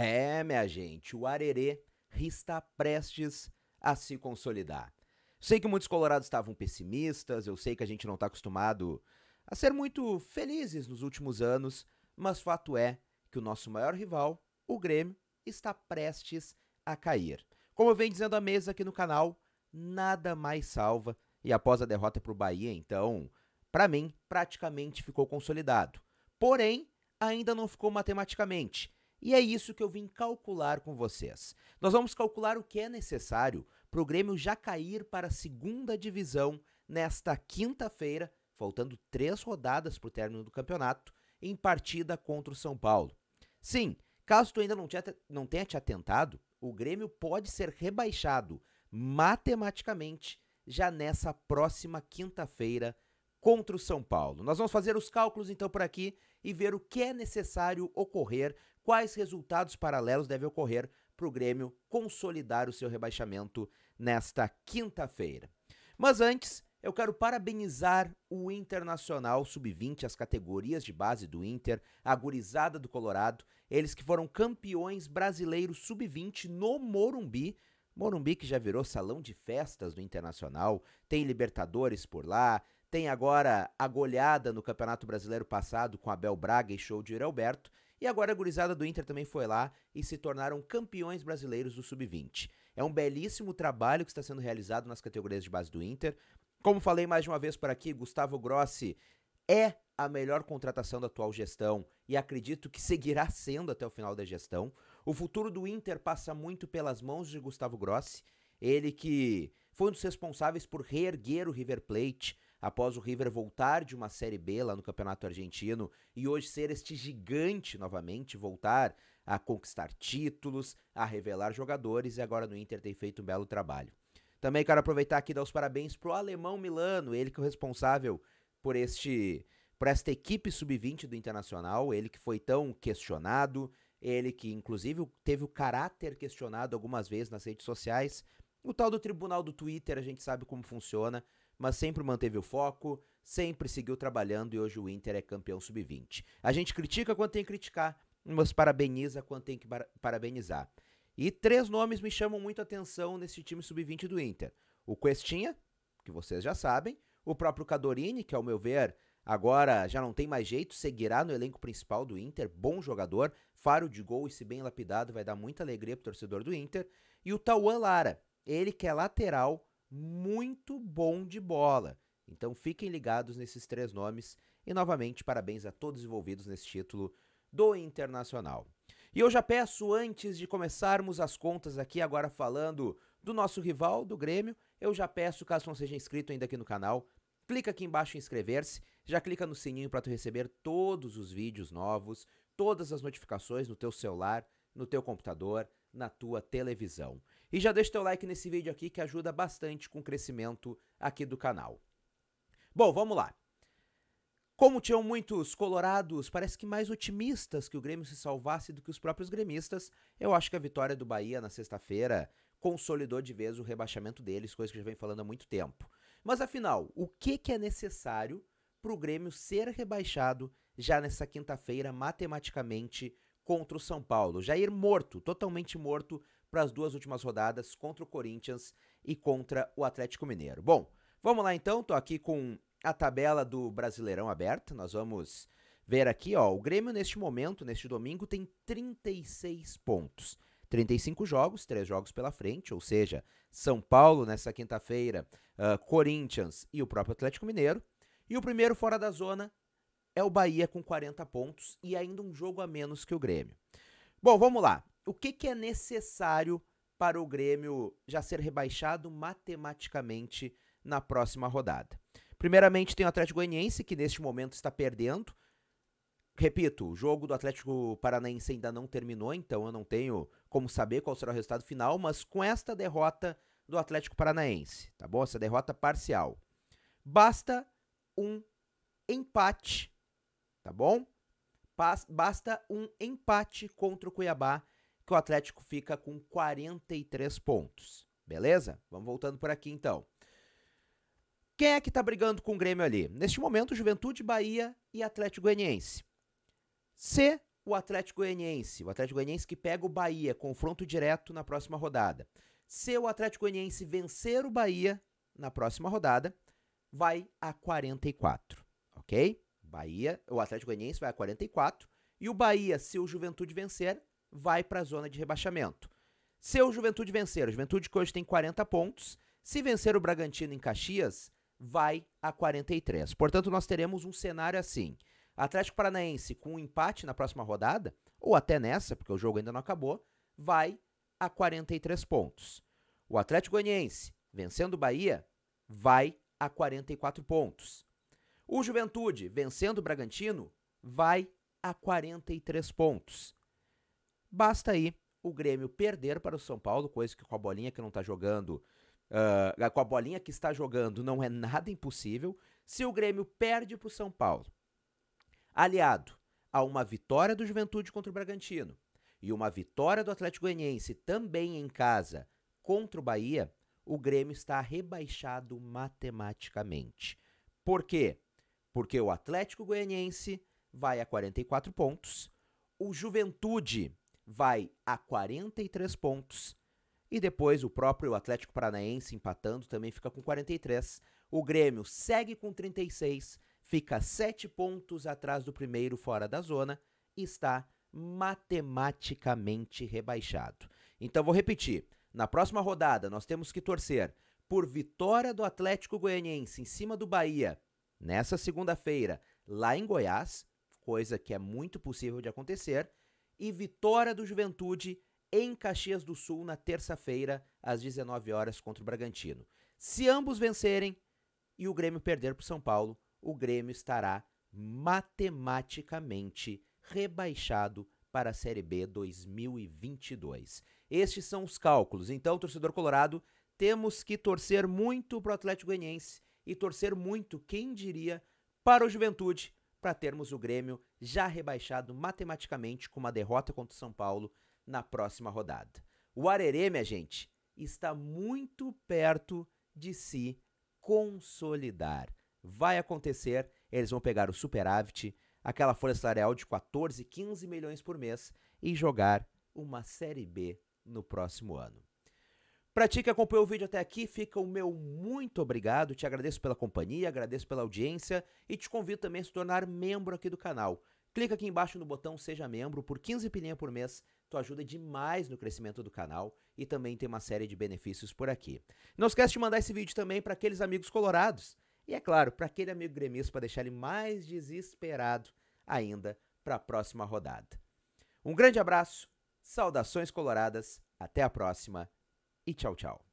É, minha gente, o Arerê está prestes a se consolidar. Sei que muitos colorados estavam pessimistas, eu sei que a gente não está acostumado a ser muito felizes nos últimos anos, mas fato é que o nosso maior rival, o Grêmio, está prestes a cair. Como eu venho dizendo à mesa aqui no canal, nada mais salva, e após a derrota para o Bahia, então, para mim, praticamente ficou consolidado. Porém, ainda não ficou matematicamente. E é isso que eu vim calcular com vocês. Nós vamos calcular o que é necessário para o Grêmio já cair para a segunda divisão nesta quinta-feira, faltando três rodadas para o término do campeonato, em partida contra o São Paulo. Sim, caso tu ainda não, te, não tenha te atentado, o Grêmio pode ser rebaixado matematicamente já nessa próxima quinta-feira contra o São Paulo. Nós vamos fazer os cálculos então por aqui e ver o que é necessário ocorrer quais resultados paralelos devem ocorrer para o Grêmio consolidar o seu rebaixamento nesta quinta-feira. Mas antes, eu quero parabenizar o Internacional Sub-20, as categorias de base do Inter, a gurizada do Colorado, eles que foram campeões brasileiros Sub-20 no Morumbi. Morumbi que já virou salão de festas do Internacional, tem Libertadores por lá, tem agora a goleada no Campeonato Brasileiro passado com Abel Braga e show de Alberto, e agora a gurizada do Inter também foi lá e se tornaram campeões brasileiros do Sub-20. É um belíssimo trabalho que está sendo realizado nas categorias de base do Inter. Como falei mais de uma vez por aqui, Gustavo Grossi é a melhor contratação da atual gestão e acredito que seguirá sendo até o final da gestão. O futuro do Inter passa muito pelas mãos de Gustavo Grossi, ele que foi um dos responsáveis por reerguer o River Plate, após o River voltar de uma Série B lá no Campeonato Argentino e hoje ser este gigante novamente, voltar a conquistar títulos, a revelar jogadores e agora no Inter tem feito um belo trabalho. Também quero aproveitar aqui e dar os parabéns pro alemão Milano, ele que é o responsável por este por esta equipe sub-20 do Internacional, ele que foi tão questionado, ele que inclusive teve o caráter questionado algumas vezes nas redes sociais. O tal do tribunal do Twitter, a gente sabe como funciona mas sempre manteve o foco, sempre seguiu trabalhando e hoje o Inter é campeão sub-20. A gente critica quando tem que criticar, mas parabeniza quando tem que parabenizar. E três nomes me chamam muito a atenção nesse time sub-20 do Inter. O Questinha, que vocês já sabem, o próprio Cadorini, que ao meu ver agora já não tem mais jeito, seguirá no elenco principal do Inter, bom jogador, faro de gol e se bem lapidado vai dar muita alegria pro torcedor do Inter. E o Tauan Lara, ele que é lateral, muito bom de bola. Então fiquem ligados nesses três nomes e novamente parabéns a todos envolvidos nesse título do Internacional. E eu já peço antes de começarmos as contas aqui agora falando do nosso rival do Grêmio, eu já peço caso não seja inscrito ainda aqui no canal, clica aqui embaixo em inscrever-se, já clica no sininho para tu receber todos os vídeos novos, todas as notificações no teu celular, no teu computador, na tua televisão. E já deixa teu like nesse vídeo aqui que ajuda bastante com o crescimento aqui do canal. Bom, vamos lá. Como tinham muitos colorados, parece que mais otimistas que o Grêmio se salvasse do que os próprios gremistas, eu acho que a vitória do Bahia na sexta-feira consolidou de vez o rebaixamento deles, coisa que já vem falando há muito tempo. Mas afinal, o que, que é necessário para o Grêmio ser rebaixado já nessa quinta-feira, matematicamente, contra o São Paulo. Jair morto, totalmente morto para as duas últimas rodadas contra o Corinthians e contra o Atlético Mineiro. Bom, vamos lá então, tô aqui com a tabela do Brasileirão aberta. Nós vamos ver aqui, ó, o Grêmio neste momento, neste domingo tem 36 pontos. 35 jogos, 3 jogos pela frente, ou seja, São Paulo nessa quinta-feira, uh, Corinthians e o próprio Atlético Mineiro. E o primeiro fora da zona é o Bahia com 40 pontos e ainda um jogo a menos que o Grêmio. Bom, vamos lá. O que, que é necessário para o Grêmio já ser rebaixado matematicamente na próxima rodada? Primeiramente, tem o Atlético Goianiense, que neste momento está perdendo. Repito, o jogo do Atlético Paranaense ainda não terminou, então eu não tenho como saber qual será o resultado final, mas com esta derrota do Atlético Paranaense, tá bom? Essa derrota parcial. Basta um empate tá bom? Basta um empate contra o Cuiabá que o Atlético fica com 43 pontos. Beleza? Vamos voltando por aqui então. Quem é que tá brigando com o Grêmio ali? Neste momento, Juventude, Bahia e Atlético Goianiense. Se o Atlético Goianiense, o Atlético Goianiense que pega o Bahia, confronto direto na próxima rodada. Se o Atlético Goianiense vencer o Bahia na próxima rodada, vai a 44, ok? Bahia, o Atlético Goianiense vai a 44 e o Bahia, se o Juventude vencer, vai para a zona de rebaixamento. Se o Juventude vencer, o Juventude que hoje tem 40 pontos, se vencer o Bragantino em Caxias, vai a 43. Portanto, nós teremos um cenário assim: Atlético Paranaense com um empate na próxima rodada, ou até nessa, porque o jogo ainda não acabou, vai a 43 pontos. O Atlético Goianiense, vencendo o Bahia, vai a 44 pontos. O Juventude, vencendo o Bragantino, vai a 43 pontos. Basta aí o Grêmio perder para o São Paulo, coisa que com a bolinha que não está jogando, uh, com a bolinha que está jogando não é nada impossível. Se o Grêmio perde para o São Paulo, aliado a uma vitória do Juventude contra o Bragantino e uma vitória do Atlético Goianiense também em casa contra o Bahia, o Grêmio está rebaixado matematicamente. Por quê? porque o Atlético Goianiense vai a 44 pontos, o Juventude vai a 43 pontos e depois o próprio Atlético Paranaense empatando também fica com 43. O Grêmio segue com 36, fica 7 pontos atrás do primeiro fora da zona e está matematicamente rebaixado. Então vou repetir, na próxima rodada nós temos que torcer por vitória do Atlético Goianiense em cima do Bahia nessa segunda-feira, lá em Goiás, coisa que é muito possível de acontecer, e vitória do Juventude em Caxias do Sul na terça-feira, às 19 horas contra o Bragantino. Se ambos vencerem e o Grêmio perder para o São Paulo, o Grêmio estará matematicamente rebaixado para a Série B 2022. Estes são os cálculos. Então, torcedor colorado, temos que torcer muito para o Atlético Goianiense e torcer muito, quem diria, para o Juventude, para termos o Grêmio já rebaixado matematicamente com uma derrota contra o São Paulo na próxima rodada. O Arerê, minha gente, está muito perto de se consolidar. Vai acontecer, eles vão pegar o superávit, aquela folha salarial de 14, 15 milhões por mês e jogar uma Série B no próximo ano. Para ti que acompanhou o vídeo até aqui, fica o meu muito obrigado. Te agradeço pela companhia, agradeço pela audiência e te convido também a se tornar membro aqui do canal. Clica aqui embaixo no botão Seja Membro por 15 pilinha por mês. Tu ajuda demais no crescimento do canal e também tem uma série de benefícios por aqui. Não esquece de mandar esse vídeo também para aqueles amigos colorados. E é claro, para aquele amigo gremista para deixar ele mais desesperado ainda para a próxima rodada. Um grande abraço, saudações coloradas, até a próxima e tchau, tchau.